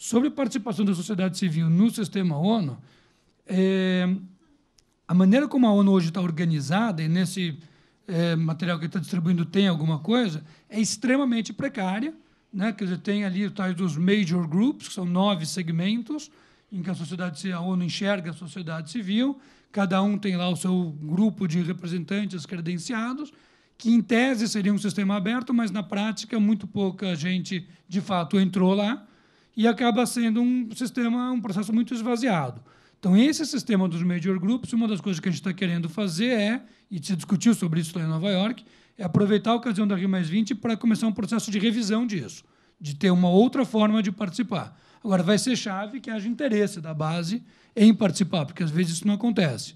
Sobre a participação da sociedade civil no sistema ONU, é, a maneira como a ONU hoje está organizada, e nesse é, material que está distribuindo tem alguma coisa, é extremamente precária. Né? Quer dizer, tem ali os tais dos major groups, que são nove segmentos, em que a sociedade a ONU enxerga a sociedade civil, cada um tem lá o seu grupo de representantes credenciados, que em tese seria um sistema aberto, mas na prática muito pouca gente de fato entrou lá e acaba sendo um sistema, um processo muito esvaziado. Então, esse sistema dos major groups, uma das coisas que a gente está querendo fazer é, e se discutiu sobre isso lá em Nova York, é aproveitar a ocasião da Rio Mais 20 para começar um processo de revisão disso, de ter uma outra forma de participar. Agora, vai ser chave que haja interesse da base em participar, porque às vezes isso não acontece.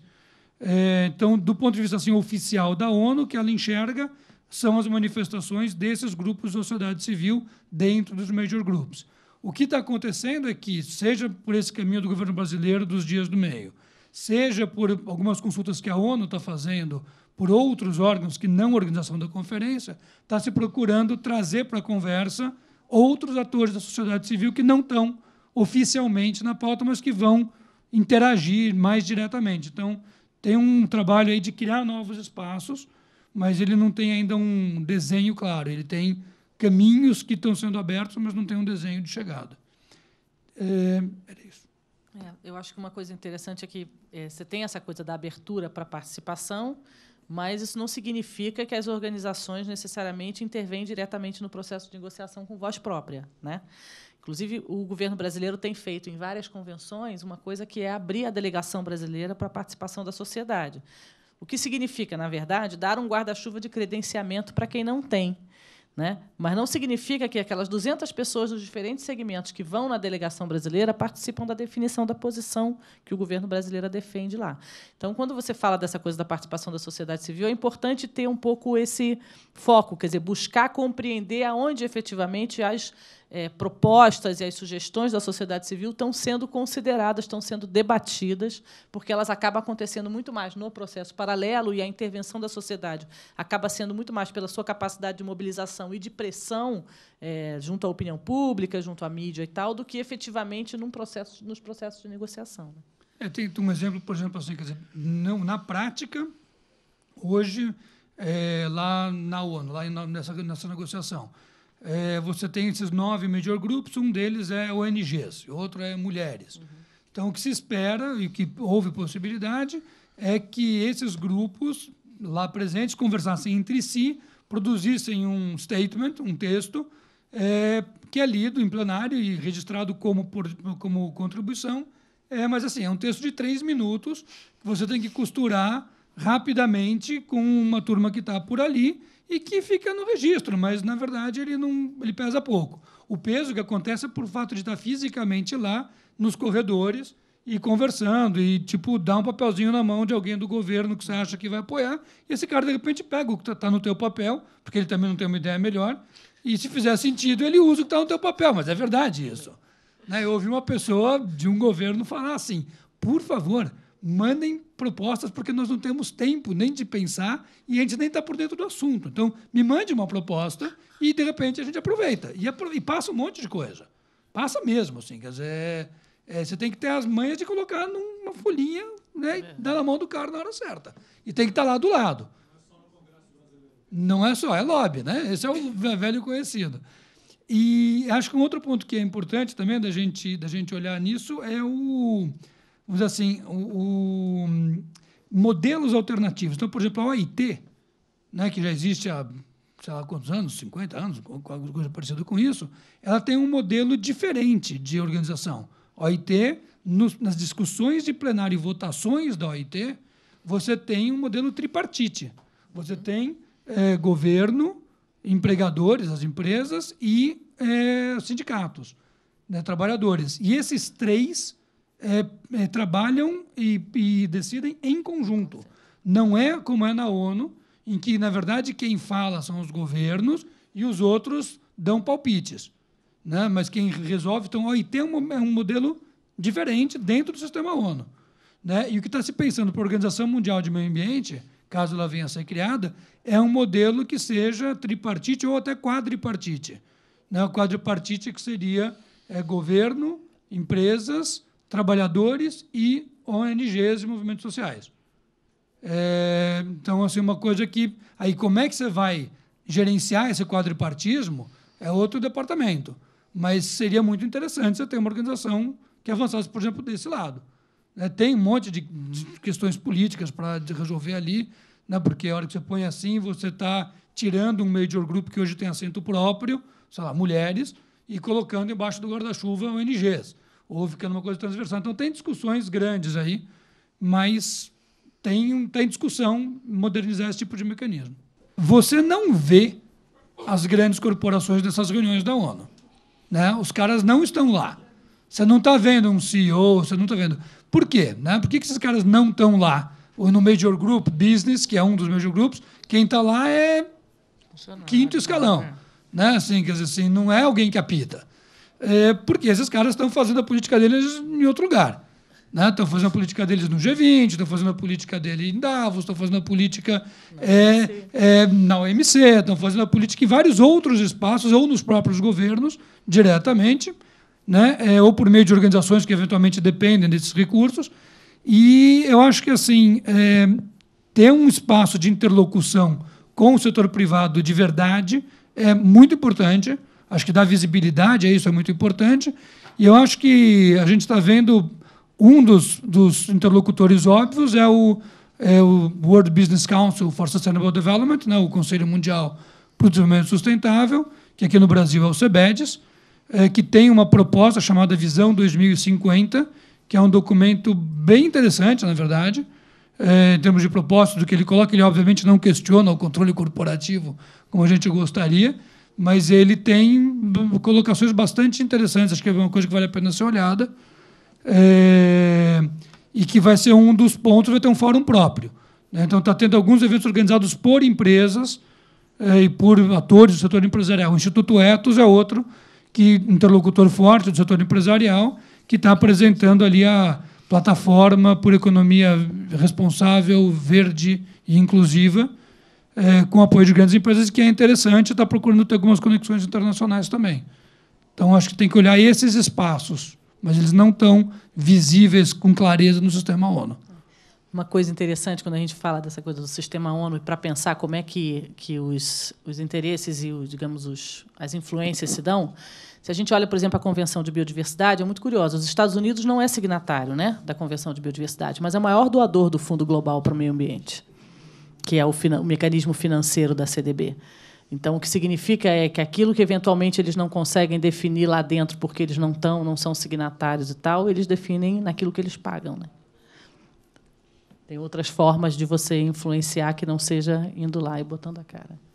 É, então, do ponto de vista assim, oficial da ONU, que ela enxerga são as manifestações desses grupos da sociedade civil dentro dos major groups. O que está acontecendo é que, seja por esse caminho do governo brasileiro dos dias do meio, seja por algumas consultas que a ONU está fazendo, por outros órgãos que não a organização da conferência, está se procurando trazer para a conversa outros atores da sociedade civil que não estão oficialmente na pauta, mas que vão interagir mais diretamente. Então, tem um trabalho aí de criar novos espaços, mas ele não tem ainda um desenho claro. Ele tem caminhos que estão sendo abertos, mas não tem um desenho de chegada. É, era isso. É, eu acho que uma coisa interessante é que é, você tem essa coisa da abertura para participação, mas isso não significa que as organizações necessariamente intervêm diretamente no processo de negociação com voz própria, né? Inclusive, o governo brasileiro tem feito em várias convenções uma coisa que é abrir a delegação brasileira para a participação da sociedade. O que significa, na verdade, dar um guarda-chuva de credenciamento para quem não tem. Né? Mas não significa que aquelas 200 pessoas dos diferentes segmentos que vão na delegação brasileira participam da definição da posição que o governo brasileiro defende lá. Então, quando você fala dessa coisa da participação da sociedade civil, é importante ter um pouco esse foco, quer dizer, buscar compreender aonde efetivamente as é, propostas e as sugestões da sociedade civil estão sendo consideradas, estão sendo debatidas, porque elas acabam acontecendo muito mais no processo paralelo e a intervenção da sociedade acaba sendo muito mais pela sua capacidade de mobilização comunicação e de pressão é, junto à opinião pública, junto à mídia e tal, do que efetivamente num processo, nos processos de negociação. Né? É, tem um exemplo, por exemplo, assim, quer dizer, não, na prática, hoje, é, lá na ONU, lá nessa, nessa negociação, é, você tem esses nove major grupos, um deles é ONGs, outro é mulheres. Uhum. Então, o que se espera e que houve possibilidade é que esses grupos lá presentes conversassem entre si produzissem um statement, um texto, é, que é lido em plenário e registrado como, por, como contribuição. É, mas, assim, é um texto de três minutos que você tem que costurar rapidamente com uma turma que está por ali e que fica no registro, mas, na verdade, ele, não, ele pesa pouco. O peso que acontece é por fato de estar tá fisicamente lá, nos corredores, e conversando e tipo dar um papelzinho na mão de alguém do governo que você acha que vai apoiar e esse cara de repente pega o que está tá no teu papel porque ele também não tem uma ideia melhor e se fizer sentido ele usa o que está no teu papel mas é verdade isso né? eu ouvi uma pessoa de um governo falar assim por favor mandem propostas porque nós não temos tempo nem de pensar e a gente nem está por dentro do assunto então me mande uma proposta e de repente a gente aproveita e, apro e passa um monte de coisa passa mesmo assim quer dizer é, você tem que ter as manhas de colocar numa folhinha né, é e dar na mão do cara na hora certa. E tem que estar tá lá do lado. É Não é só, é lobby, né? Esse é o velho conhecido. E acho que um outro ponto que é importante também da gente, da gente olhar nisso é o, vamos dizer assim, o, o modelos alternativos. Então, por exemplo, a OIT, né, que já existe há sei lá quantos anos, 50 anos, alguma coisa parecida com isso, ela tem um modelo diferente de organização. OIT, nas discussões de plenário e votações da OIT, você tem um modelo tripartite. Você tem é, governo, empregadores, as empresas e é, sindicatos, né, trabalhadores. E esses três é, trabalham e, e, decidem em conjunto. Não é como é na ONU, em que, na verdade, quem fala são os governos e os outros dão palpites né? mas quem resolve, então, a OIT tem um, é um modelo diferente dentro do sistema ONU. Né? E o que está se pensando para a Organização Mundial de Meio Ambiente, caso ela venha a ser criada, é um modelo que seja tripartite ou até quadripartite. Né? O quadripartite que seria é, governo, empresas, trabalhadores e ONGs e movimentos sociais. É, então, assim, uma coisa que... Aí, como é que você vai gerenciar esse quadripartismo é outro departamento. Mas seria muito interessante você ter uma organização que avançasse, por exemplo, desse lado. É, tem um monte de, de questões políticas para resolver ali, né, porque a hora que você põe assim, você está tirando um major grupo que hoje tem assento próprio, sei lá, mulheres, e colocando embaixo do guarda-chuva ONGs, ou ficando uma coisa transversal. Então, tem discussões grandes aí, mas tem, tem discussão modernizar esse tipo de mecanismo. Você não vê as grandes corporações nessas reuniões da ONU. Né? Os caras não estão lá. Você não está vendo um CEO, você não está vendo. Por quê? Né? Por que, que esses caras não estão lá? Ou no Major Group Business, que é um dos Major Groups, quem está lá é quinto escalão. É. Né? Assim, quer dizer, assim, não é alguém que apita. É porque esses caras estão fazendo a política deles em outro lugar. Estão né? fazendo a política deles no G20, estão fazendo a política dele em Davos, estão fazendo a política na, é, é, na OMC, estão fazendo a política em vários outros espaços, ou nos próprios governos, diretamente, né? É, ou por meio de organizações que eventualmente dependem desses recursos. E eu acho que assim é, ter um espaço de interlocução com o setor privado de verdade é muito importante. Acho que dar visibilidade a isso é muito importante. E eu acho que a gente está vendo um dos, dos interlocutores óbvios é o, é o, World Business Council for Sustainable Development, né, o Conselho Mundial para o Desenvolvimento Sustentável, que aqui no Brasil é o CEBEDES, é, que tem uma proposta chamada Visão 2050, que é um documento bem interessante, na verdade, é, em termos de propósito do que ele coloca. Ele, obviamente, não questiona o controle corporativo como a gente gostaria, mas ele tem colocações bastante interessantes. Acho que é uma coisa que vale a pena ser olhada é, e que vai ser um dos pontos, vai ter um fórum próprio. Né? Então, está tendo alguns eventos organizados por empresas é, e por atores do setor empresarial. O Instituto Etos é outro que interlocutor forte do setor empresarial, que está apresentando ali a plataforma por economia responsável, verde e inclusiva, é, com apoio de grandes empresas, que é interessante, está procurando ter algumas conexões internacionais também. Então, acho que tem que olhar esses espaços mas eles não estão visíveis com clareza no sistema ONU. Uma coisa interessante quando a gente fala dessa coisa do sistema ONU e para pensar como é que, que os, os interesses e os, digamos os, as influências se dão. Se a gente olha, por exemplo, a Convenção de Biodiversidade, é muito curioso. Os Estados Unidos não é signatário né, da Convenção de Biodiversidade, mas é o maior doador do Fundo Global para o Meio Ambiente, que é o, o mecanismo financeiro da CDB. Então, o que significa é que aquilo que eventualmente eles não conseguem definir lá dentro, porque eles não estão, não são signatários e tal, eles definem naquilo que eles pagam. Né? Tem outras formas de você influenciar que não seja indo lá e botando a cara.